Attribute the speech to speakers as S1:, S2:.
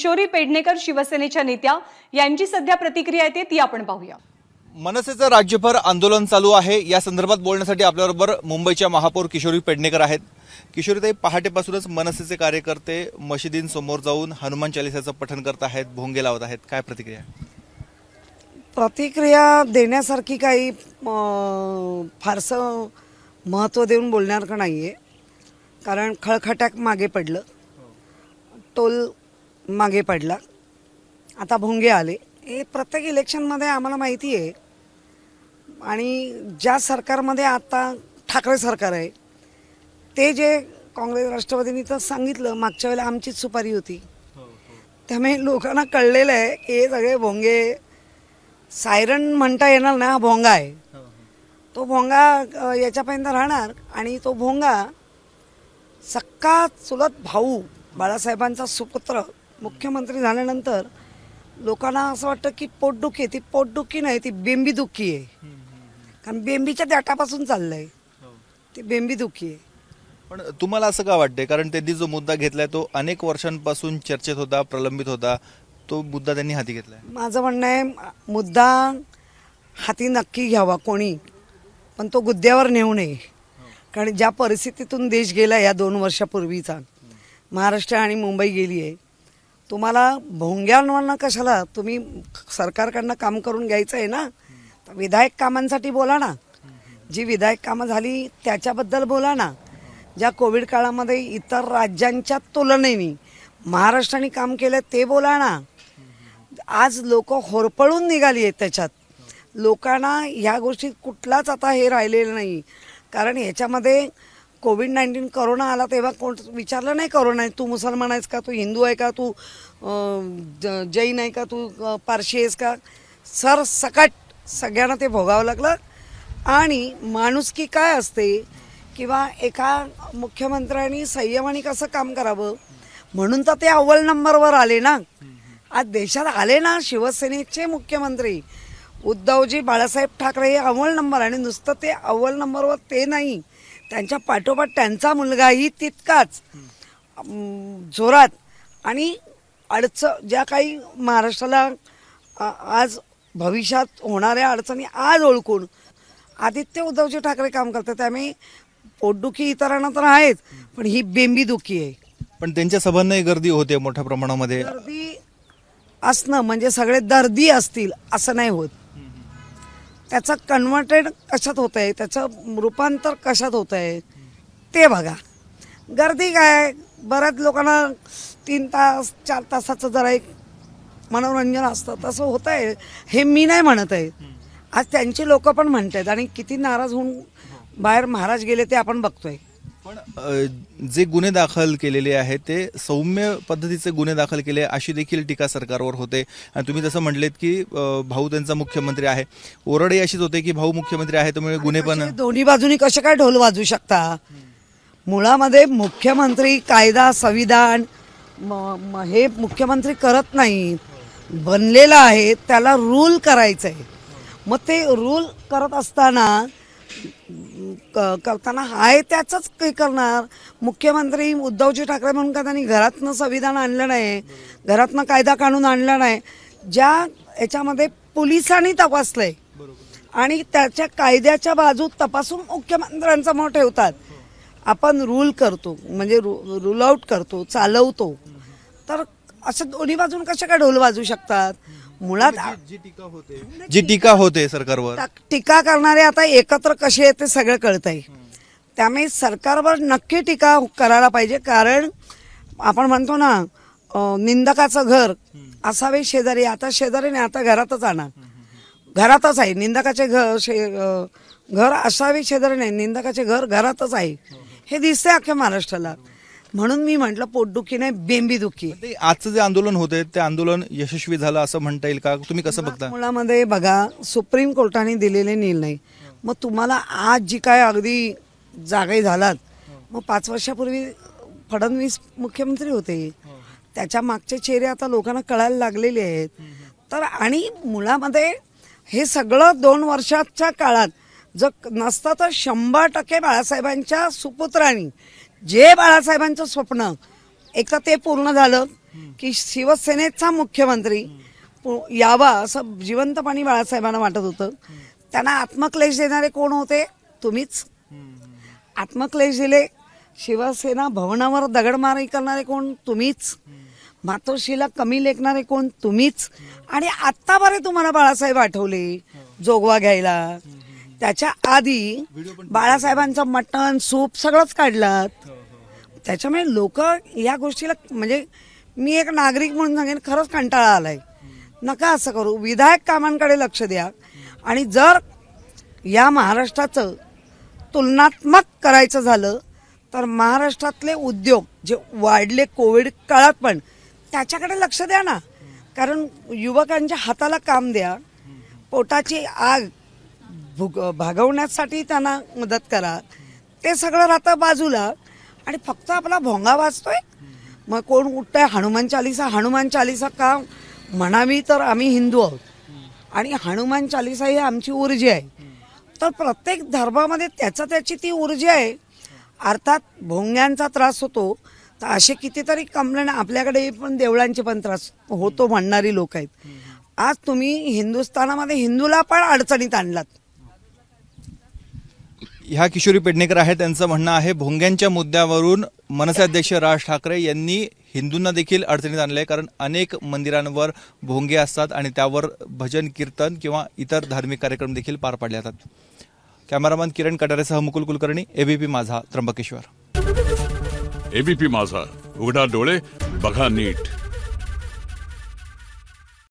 S1: किशोरी पेडणेकर शिवसेनेच्या नेत्या यांची सध्या प्रतिक्रिया येते ती आपण पाहूया
S2: मनसेचं राज्यभर आंदोलन चालू आहे या संदर्भात बोलण्यासाठी आपल्याबरोबर मुंबईच्या महापौर किशोरी पेडणेकर आहेत किशोरीताई पहाटेपासूनच मनसेचे कार्यकर्ते मशिदींसमोर जाऊन हनुमान चालिसाचं पठण करत आहेत भोंगे लावत आहेत काय प्रतिक्रिया
S1: प्रतिक्रिया देण्यासारखी काही फारसं महत्त्व देऊन बोलणार का नाही आहे कारण खळखट्याक मागे पडलं टोल मागे पडला आता भोंगे आले हे प्रत्येक इलेक्शनमध्ये आम्हाला माहिती आहे आणि ज्या सरकारमध्ये आता ठाकरे सरकार आहे ते जे काँग्रेस राष्ट्रवादीनी तर सांगितलं मागच्या वेळेला आमचीच सुपारी होती हो, हो. त्यामुळे लोकांना कळलेलं आहे की हे सगळे भोंगे सायरन म्हणता येणार ना हा भोंगा आहे हो, तो भोंगा याच्यापर्यंत राहणार आणि तो भोंगा सक्का चुलत भाऊ बाळासाहेबांचा सुपुत्र मुख्यमंत्री झाल्यानंतर लोकांना असं वाटतं की पोटदुखी आहे ती पोटदुखी नाही ती बेंबी दुखी आहे कारण बेंबीच्या दाटापासून चाललंय ती बेंबी दुखी आहे
S2: पण तुम्हाला असं का वाटतंय कारण त्यांनी जो मुद्दा घेतलाय तो अनेक वर्षांपासून चर्चेत होता प्रलंबित होता तो मुद्दा त्यांनी हाती घेतलाय
S1: माझं म्हणणं आहे मुद्दा हाती नक्की घ्यावा कोणी पण तो गुद्द्यावर नेऊ नये कारण ज्या परिस्थितीतून देश गेला या दोन वर्षापूर्वीचा महाराष्ट्र आणि मुंबई गेली आहे तुम्हाला भोंग्यांना कशाला तुम्ही सरकारकडनं काम करून घ्यायचं आहे ना तर विधायक कामांसाठी बोला ना जी विधायक कामं झाली त्याच्याबद्दल बोला ना ज्या कोविड काळामध्ये इतर राज्यांच्या तुलनेने महाराष्ट्राने काम केलं ते बोला ना आज लोक होरपळून निघाली आहेत त्याच्यात लोकांना ह्या गोष्टीत कुठलाच आता हे राहिलेलं नाही कारण ह्याच्यामध्ये कोविड नाईन्टीन करोना आला तेव्हा कोण विचारलं नाही करोना तू मुसलमान आहेस का तू हिंदू आहे का तू जैन आहे का तू पारशी आहेस का सर सकट सगळ्यांना ते भोगावं लागलं आणि की काय असते किंवा एका मुख्यमंत्र्यांनी संयमाने कसं काम करावं म्हणून तर ते अव्वल नंबरवर आले ना आज देशात आले ना शिवसेनेचे मुख्यमंत्री उद्धवजी बाळासाहेब ठाकरे हे अव्वल नंबर आणि नुसतं ते अव्वल नंबरवर ते नाही त्यांच्या पाठोपाठ त्यांचा मुलगाही तितकाच जोरात आणि अडचण ज्या काही महाराष्ट्राला आज भविष्यात होणाऱ्या अडचणी आज ओळखून आदित्य उद्धवजी ठाकरे काम करतात त्यामुळे पोटदुखी इतरांना तर आहेच पण ही बेंबी दुखी आहे पण त्यांच्या सभांनाही गर्दी होते मोठ्या प्रमाणामध्ये गर्दी असणं म्हणजे सगळे दर्दी असतील असं नाही होत त्याचं कन्वर्टेड कशात होत आहे त्याचं रूपांतर कशात होतं आहे ते बघा गर्दी काय बऱ्याच लोकांना तीन तास चार तासाचं जरा एक मनोरंजन असतं तसं होतं आहे हे मी नाही म्हणत आहे आज त्यांची लोकं पण म्हणत आहेत आणि किती नाराज होऊन बाहेर महाराज गेले ते आपण बघतोय
S2: पण जे गुन्हे दाखल केलेले आहेत ते सौम्य पद्धतीचे गुन्हे दाखल केले अशी देखील टीका सरकारवर होते आणि तुम्ही जसं म्हटलेत की भाऊ त्यांचा मुख्यमंत्री आहे ओरडे अशीच होते की भाऊ मुख्यमंत्री आहे त्यामुळे गुन्हे पण म्हणजे
S1: दोन्ही बाजूनी कसे काय ढोल वाजू शकता मुळामध्ये मुख्यमंत्री कायदा संविधान हे मुख्यमंत्री करत नाही बनलेलं आहे त्याला रूल करायचं आहे मग ते रूल करत असताना करताना आहे त्याचंच काही करणार मुख्यमंत्री उद्धवजी ठाकरे म्हणून का त्यांनी घरातनं संविधान आणलं नाही घरातनं कायदा काढून आणला नाही ज्या याच्यामध्ये पोलिसांनी तपासलंय आणि त्याच्या कायद्याच्या बाजू तपासून मुख्यमंत्र्यांसमोर ठेवतात आपण रूल करतो म्हणजे रूल आउट करतो चालवतो तर असं दोन्ही बाजून कशा काय ढोल वाजू शकतात मुळात म्हणजे जी टीका
S2: होते म्हणजे टीका सरकारवर
S1: टीका करणारे आता एकत्र कसे आहेत ते सगळं कळत आहे त्यामुळे सरकारवर नक्की टीका करायला पाहिजे कारण आपण म्हणतो ना निंदकाचं घर असावे शेजारी आता शेजारी नाही आता घरातच आणा घरातच आहे निंदकाचे घर घर असावे शेजारी नाही निंदकाचे घर घरातच आहे हो, हो. हे दिसते अख्ख्या महाराष्ट्राला हो. म्हणून मी म्हटलं पोटदुखी नाही बेंबी दुखी आजचं जे आंदोलन
S2: होते ते आंदोलन यशस्वी झालं असं म्हणता येईल का तुम्ही कसं बघता
S1: मुळामध्ये बघा सुप्रीम कोर्टाने दिलेले निर्णय मग तुम्हाला आज जी काय अगदी जागे झालात मग पाच वर्षापूर्वी फडणवीस मुख्यमंत्री होते त्याच्या मागचे चेहरे आता लोकांना कळायला लागलेले आहेत तर आणि मुळामध्ये हे सगळं दोन वर्षाच्या काळात जर नसतं तर शंभर टक्के बाळासाहेबांच्या सुपुत्रांनी जे बाळासाहेबांचं स्वप्न एक तर ते पूर्ण झालं की शिवसेनेचा मुख्यमंत्री यावा असं जिवंतपणी बाळासाहेबांना वाटत होतं त्यांना आत्मक्लेश देणारे कोण होते तुम्हीच आत्मक्लेश दिले शिवसेना भवनावर दगडमारी करणारे कोण तुम्हीच मातोश्रीला कमी लेखणारे कोण तुम्हीच आणि आत्ता बरे तुम्हाला बाळासाहेब आठवले जोगवा घ्यायला त्याच्या आधी बाळासाहेबांचं मटण सूप सगळंच काढलं हो, हो, हो. त्याच्यामुळे लोक या गोष्टीला म्हणजे मी एक नागरिक म्हणून सांगेन खरंच कंटाळा आलाय नका असं करू विधायक कामांकडे लक्ष द्या आणि जर या महाराष्ट्राचं तुलनात्मक करायचं झालं तर महाराष्ट्रातले उद्योग जे वाढले कोविड काळात पण त्याच्याकडे लक्ष द्या ना कारण युवकांच्या हाताला काम द्या पोटाची आग भुग भागवण्यासाठी त्यांना मदत करा ते सगळं राहतं बाजूला आणि फक्त आपला भोंगा वाचतोय मग कोण उठतंय हनुमान चालिसा हनुमान चालिसा का म्हणावी तर आम्ही हिंदू आहोत आणि हनुमान चालिसा ही आमची ऊर्जा आहे तर प्रत्येक धर्मामध्ये त्याचा त्याची ती ऊर्जा आहे अर्थात भोंग्यांचा त्रास होतो तर असे कितीतरी कंप्लेंट आपल्याकडे पण देवळांचे पण त्रास होतो म्हणणारी लोक आहेत आज तुम्ही हिंदुस्थानामध्ये हिंदूला पण अडचणीत आणलात
S2: ह्या किशोरी पेडणेकर आहेत त्यांचं म्हणणं आहे भोंग्यांच्या मुद्द्यावरून मनसे अध्यक्ष राज ठाकरे यांनी हिंदूंना देखील अडचणीत आणले कारण अनेक मंदिरांवर भोंगे असतात आणि त्यावर भजन कीर्तन किंवा इतर धार्मिक कार्यक्रम देखील पार पाडले जातात कॅमेरामॅन किरण कटारेसह मुकुल कुलकर्णी एबीपी माझा त्र्यंबकेश्वर एबीपी माझा उघडा डोळे बघा नीट